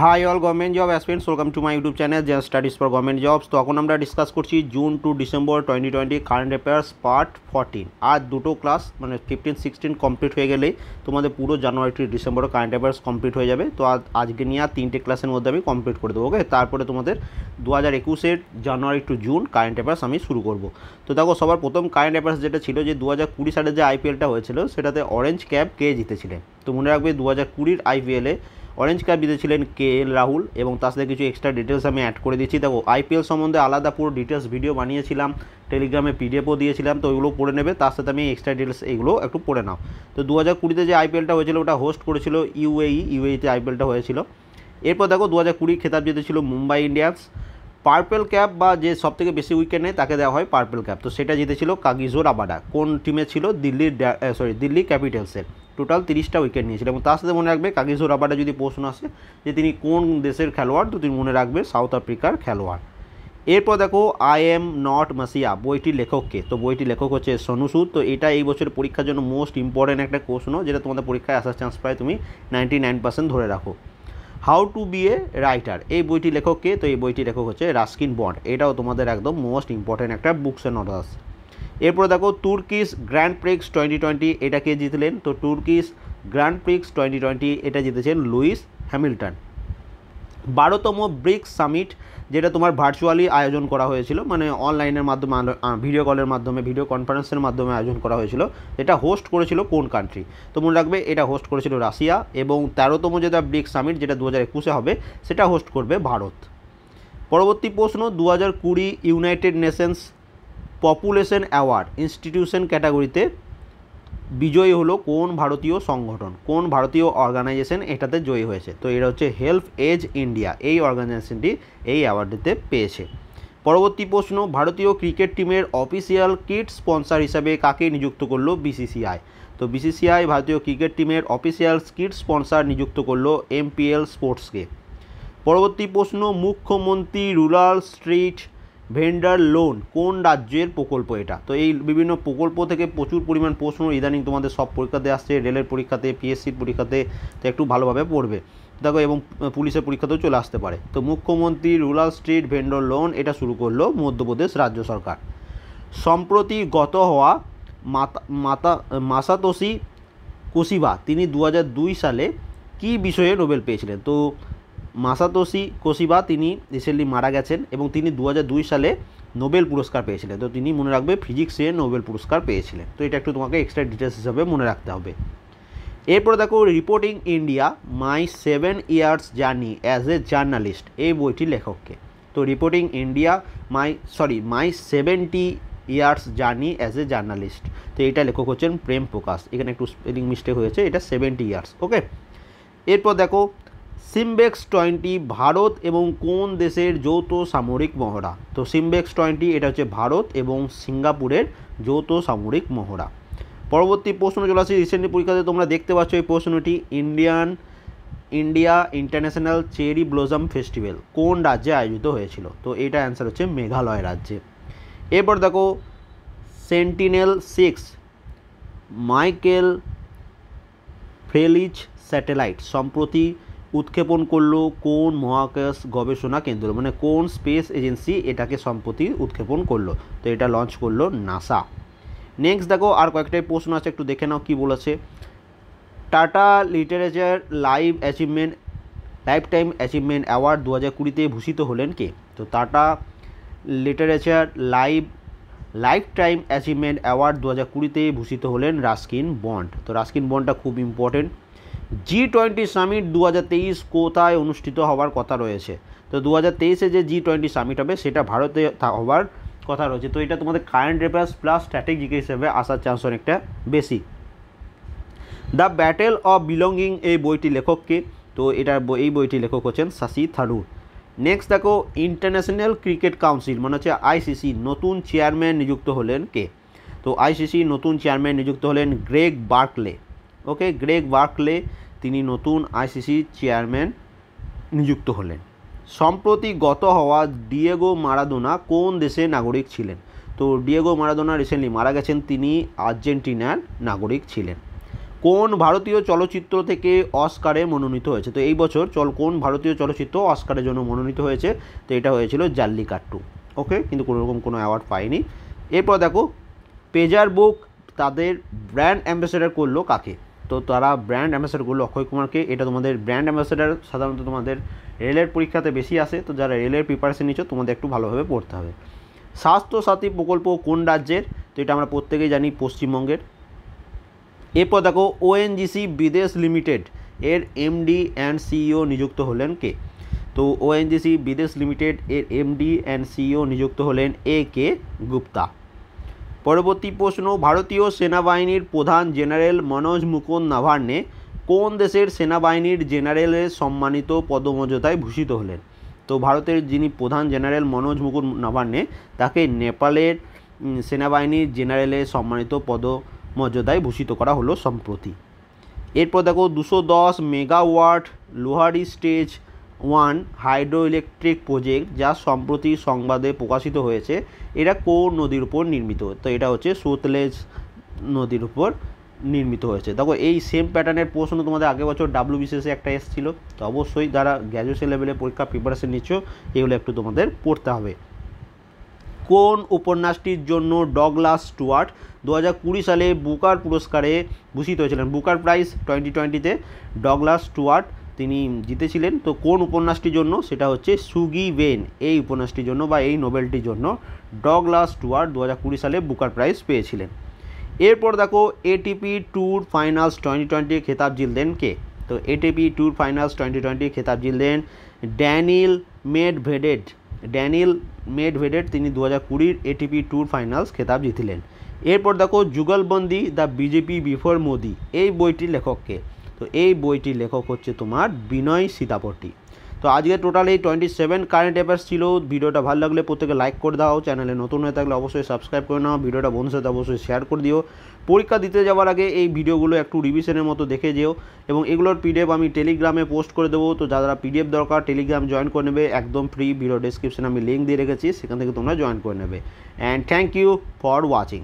high all government job aspirants welcome to my YouTube channel gen studies for government jobs তো এখন আমরা discuss করছি June to December twenty twenty current affairs part fourteen আর দুটো class মানে fifteen sixteen complete হয়ে গেলেই তোমাদের পুরো January to December current affairs complete হয়ে যাবে তো আজকে নিয়ে আর তিনটে ক্লাসের মধ্যে আমি কমপ্লিট করে দেবো ওকে তারপরে তোমাদের দু হাজার একুশের January to June current affairs আমি শুরু করবো তো দেখো সবার প্রথম কারেন্ট অ্যাফেয়ার্স যেটা ছিল যে দু হাজার কুড়ি সালের যে আইপিএলটা হয়েছিল সেটাতে অরেঞ্জ ক্যাব কে জিতেছিলেন তো মনে রাখবে দু হাজার কুড়ির আইপিএলে অরেঞ্জ ক্যাপ জিতেছিলেন কে এল রাহুল এবং তার সাথে কিছু এক্সট্রা ডিটেলস আমি অ্যাড করে দিচ্ছি দেখো আইপিএল সম্বন্ধে আলাদা পুরো ডিটেলস ভিডিও বানিয়েছিলাম টেলিগ্রামে পিডিএফও দিয়েছিলাম তো ওইগুলো পড়ে নেবে তার সাথে আমি এক্সট্রা ডিটেলস এগুলো একটু পড়ে নাও তো দু হাজার কুড়িতে যে আইপিএলটা হয়েছিল ওটা হোস্ট করেছিল ইউএই ইউএইতে আইপিএলটা হয়েছিল এরপর দেখো দু হাজার কুড়ি খেতাব জিতেছিল মুম্বাই ইন্ডিয়ান্স পার্পেল ক্যাপ বা যে সব থেকে বেশি উইকেট নেয় তাকে দেওয়া হয় পার্পেল ক্যাপ তো সেটা জিতেছিল কাগিজো রাবাডা কোন টিমে ছিল দিল্লির সরি দিল্লি ক্যাপিটালসের টোটাল তিরিশটা উইকেট নিয়েছিল এবং তার সাথে মনে রাখবে কাগিজো রাবাডা যদি প্রশ্ন আসে যে তিনি কোন দেশের খেলোয়াড় তো তিনি মনে রাখবে সাউথ আফ্রিকার খেলোয়াড় এরপর দেখো আই এম নট মাসিয়া বইটির লেখককে তো বইটির লেখক হচ্ছে সোনু সুদ তো এটা এই বছরের পরীক্ষার জন্য মোস্ট ইম্পর্ট্যান্ট একটা প্রশ্ন যেটা তোমাদের পরীক্ষায় আসার চান্স পায় তুমি নাইনটি নাইন পার্সেন্ট ধরে রাখো how to be a writer এই বইটি লেখক কে তো এই বইটি লেখক হচ্ছে রাস্কিন বন্ড এটাও তোমাদের একদম মোস্ট ইম্পর্ট্যান্ট একটা বুকস অ্যান্ড অর্ডার্স এরপরে দেখো Turkish grand prix twenty twenty এটা কে জিতলেন তো Turkish grand prix twenty twenty এটা জিতেছেন লুইস হ্যামিল্টন বারোতম ব্রিক্স সামিট যেটা তোমার ভার্চুয়ালি আয়োজন করা হয়েছিল মানে অনলাইনের মাধ্যমে ভিডিও কলের মাধ্যমে ভিডিও কনফারেন্সের মাধ্যমে আয়োজন করা হয়েছিল এটা হোস্ট করেছিল কোন কান্ট্রি তো মনে রাখবে এটা হোস্ট করেছিল রাশিয়া এবং তেরোতম যেটা ব্রিক্স সামিট যেটা দু হাজার একুশে হবে সেটা হোস্ট করবে ভারত পরবর্তী প্রশ্ন দু হাজার কুড়ি United Nations population award institution ক্যাটাগরিতে বিজয়ী হলো কোন ভারতীয় সংগঠন কোন ভারতীয় অর্গানাইজেশন এটাতে জয়ী হয়েছে তো এটা হচ্ছে হেল্প এজ ইন্ডিয়া এই অর্গানাইজেশনটি এই অ্যাওয়ার্ডটিতে পেয়েছে পরবর্তী প্রশ্ন ভারতীয় ক্রিকেট টিমের অফিসিয়াল কিট স্পন্সার হিসাবে কাকে নিযুক্ত করলো বিসিসিআই তো বিসিসিআই ভারতীয় ক্রিকেট টিমের অফিসিয়াল কিট স্পন্সার নিযুক্ত করলো এমপিএল স্পোর্টসকে পরবর্তী প্রশ্ন মুখ্যমন্ত্রী রুরাল স্ট্রিট ভেন্ডার লোন কোন রাজ্যের প্রকল্প এটা তো এই বিভিন্ন প্রকল্প থেকে প্রচুর পরিমাণ প্রশ্ন ইদানিং তোমাদের সব পরীক্ষাতে আসছে রেলের পরীক্ষাতে পিএসসির পরীক্ষাতে তো একটু ভালোভাবে পড়বে দেখো এবং পুলিশের পরীক্ষাতেও চলে আসতে পারে তো মুখ্যমন্ত্রী রুরাল স্ট্রিট ভেন্ডার লোন এটা শুরু করলো মধ্যপ্রদেশ রাজ্য সরকার সম্প্রতি গত হওয়া মাতা মাতা মাসাতোষি কুশিবা তিনি দু সালে কি বিষয়ে নোবেল পেয়েছিলেন তো মাসাতোসি কোশিবা তিনি রিসেন্টলি মারা গেছেন এবং তিনি দু সালে নোবেল পুরস্কার পেয়েছিলেন তো তিনি মনে রাখবে ফিজিক্সে নোবেল পুরস্কার পেয়েছিলেন তো এটা একটু তোমাকে এক্সট্রা ডিটেলস হিসাবে মনে রাখতে হবে এরপরে দেখো reporting India my seven years journey as a journalist এই বইটি লেখককে তো reporting India my sorry my seventy years journey as a journalist তো এটা লেখক হচ্ছেন প্রেম প্রকাশ এখানে একটু স্পেলিং মিস্টেক হয়েছে এটা সেভেন্টি ইয়ার্স ওকে এরপর দেখো সিমবেক্স টোয়েন্টি ভারত এবং কোন দেশের যৌথ সামরিক মহড়া তো সিমবেক্স টোয়েন্টি এটা হচ্ছে ভারত এবং সিঙ্গাপুরের যৌথ সামরিক মহড়া পরবর্তী প্রশ্ন চলে আসছে রিসেন্টলি পরীক্ষাতে তোমরা দেখতে পাচ্ছ এই প্রশ্নটি Indian India international cherry blossom festival কোন রাজ্যে আয়োজিত হয়েছিল তো এটা অ্যান্সার হচ্ছে মেঘালয় রাজ্যে এরপর দেখো Sentinel six Michael Freilich satellite সম্প্রতি উৎক্ষেপণ করলো কোন মহাকাশ গবেষণা কেন্দ্র মানে কোন স্পেস এজেন্সি এটাকে সম্প্রতি উৎক্ষেপণ করলো তো এটা লঞ্চ করলো নাসা নেক্সট দেখো আর কয়েকটাই প্রশ্ন আছে একটু দেখে নাও কী বলেছে Tata literature live achievement lifetime achievement award দু হাজার কুড়িতে ভূষিত হলেন কে তো Tata literature live lifetime achievement award দু হাজার কুড়িতে ভূষিত হলেন রাস্কিন বন্ড তো রাস্কিন বন্ডটা খুব ইম্পর্টেন্ট জি টোয়েন্টি সামিট দু কোথায় অনুষ্ঠিত হওয়ার কথা রয়েছে তো দু হাজার তেইশে যে জি টোয়েন্টি সামিট হবে সেটা ভারতে হওয়ার কথা রয়েছে তো এটা তোমাদের কারেন্ট অ্যাফেয়ার্স প্লাস স্ট্র্যাটেজিক হিসেবে আসার চান্স অনেকটা বেশি দ্য ব্যাটেল অফ বিলঙ্গিং এই বইটি লেখককে তো এটা এই বইটি লেখক হচ্ছেন শশী থারুর নেক্সট দেখো ইন্টারন্যাশনাল ক্রিকেট কাউন্সিল মানে হচ্ছে আইসিসি নতুন চেয়ারম্যান নিযুক্ত হলেন কে তো আইসিসি নতুন চেয়ারম্যান নিযুক্ত হলেন Greg Barclay okay Greg Barclay তিনি নতুন আইসিসি চেয়ারম্যান নিযুক্ত হলেন সম্প্রতি গত হওয়া ডিয়েগো মারাদোনা কোন দেশের নাগরিক ছিলেন তো ডিয়েগো মারাদোনা রিসেন্টলি মারা গেছেন তিনি আর্জেন্টিনার নাগরিক ছিলেন কোন ভারতীয় চলচ্চিত্র থেকে অস্কারে মনোনীত হয়েছে তো এই বছর চল কোন ভারতীয় চলচ্চিত্র অস্কারের জন্য মনোনীত হয়েছে তো এটা হয়েছিল জাল্লিকাট্টু ওকে কিন্তু কোনোরকম কোনো অ্যাওয়ার্ড পায়নি এরপর দেখো পেজার বুক তাদের ব্র্যান্ড অ্যাম্বাসেডার করলো কাকে তো তারা ব্র্যান্ড অ্যাম্বাসেডারগুলো অক্ষয় কুমারকে এটা তোমাদের ব্র্যান্ড অ্যাম্বাসেডার সাধারণত তোমাদের রেলের পরীক্ষাতে বেশি আসে তো যারা রেলের প্রিপারেশন নিচ্ছ তোমাদের একটু ভালোভাবে পড়তে হবে স্বাস্থ্যসাথী প্রকল্প কোন রাজ্যের তো এটা আমরা প্রত্যেকেই জানি পশ্চিমবঙ্গের এরপর দেখো ওএনজিসি বিদেশ লিমিটেড এর এমডি অ্যান্ড সিইও নিযুক্ত হলেন কে তো ওএনজিসি বিদেশ লিমিটেড এর এমডি অ্যান্ড সিইও নিযুক্ত হলেন এ কে গুপ্তা পরবর্তী প্রশ্ন ভারতীয় সেনাবাহিনীর প্রধান জেনারেল মনোজ মুকুন্দ নাভার্নে কোন দেশের সেনাবাহিনীর জেনারেলের সম্মানিত পদমর্যাদায় ভূষিত হলেন তো ভারতের যিনি প্রধান জেনারেল মনোজ মুকুন্দ নাভার্নে তাকে নেপালের সেনাবাহিনীর জেনারেলের সম্মানিত পদমর্যাদায় ভূষিত করা হলো সম্প্রতি এরপর দেখো দুশো দশ megawatt Lohari stage one hydroelectric project যা সম্প্রতি সংবাদে প্রকাশিত হয়েছে এটা কোন নদীর উপর নির্মিত তো এটা হচ্ছে সুতলেজ নদীর উপর নির্মিত হয়েছে দেখো এই সেম প্যাটার্নের প্রশ্ন তোমাদের আগের বছর ডাব্লু বিসিএসে একটা এসেছিল তো অবশ্যই যারা গ্র্যাজুয়েশন লেভেলে পরীক্ষা প্রিপারেশন নিচ্ছ এগুলো একটু তোমাদের পড়তে হবে কোন উপন্যাসটির জন্য ডগলাস স্টুয়ার্ট দু হাজার কুড়ি সালে বুকার পুরস্কারে ভূষিত হয়েছিলেন বুকার প্রাইজ টোয়েন্টি টোয়েন্টিতে ডগলাস স্টুয়ার্ট তিনি জিতেছিলেন তো কোন উপন্যাসটির জন্য সেটা হচ্ছে সুগি বেন এই উপন্যাসটির জন্য বা এই নোবেলটির জন্য ডগলাস টুয়ার দু হাজার কুড়ি সালে বুকার প্রাইজ পেয়েছিলেন এরপর দেখো ATP tour finals twenty twenty খেতাব জিতলেন কে তো ATP tour finals twenty twenty খেতাব জিতলেন Daniil made Medvedev made Medvedev হাজার কুড়ির এটিপি ট্যুর ফাইনালস খেতাব জিতলেন এরপর দেখো Jugalbandi the BJP before Modi এই বইটির লেখককে তো এই বইটির লেখক হচ্ছে তোমার বিনয় সীতাপতি তো আজকে টোটাল এই টোয়েন্টি সেভেন কারেন্ট অ্যাফেয়ার্স ছিল ভিডিওটা ভালো লাগলে প্রত্যেকে লাইক করে দাও চ্যানেলে নতুন হয়ে থাকলে অবশ্যই সাবস্ক্রাইব করে নাও ভিডিওটা বন্ধুর সাথে অবশ্যই শেয়ার করে দিও পরীক্ষা দিতে যাওয়ার আগে এই ভিডিওগুলো একটু রিভিশনের মতো দেখে যেও এবং এগুলোর পিডিএফ আমি টেলিগ্রামে পোস্ট করে দেবো তো যারা পিডিএফ দরকার টেলিগ্রাম জয়েন করে নেবে একদম ফ্রি ভিডিও ডিসক্রিপশানে আমি লিঙ্ক দিয়ে রেখেছি সেখান থেকে তোমরা জয়েন করে নেবে and thank you for watching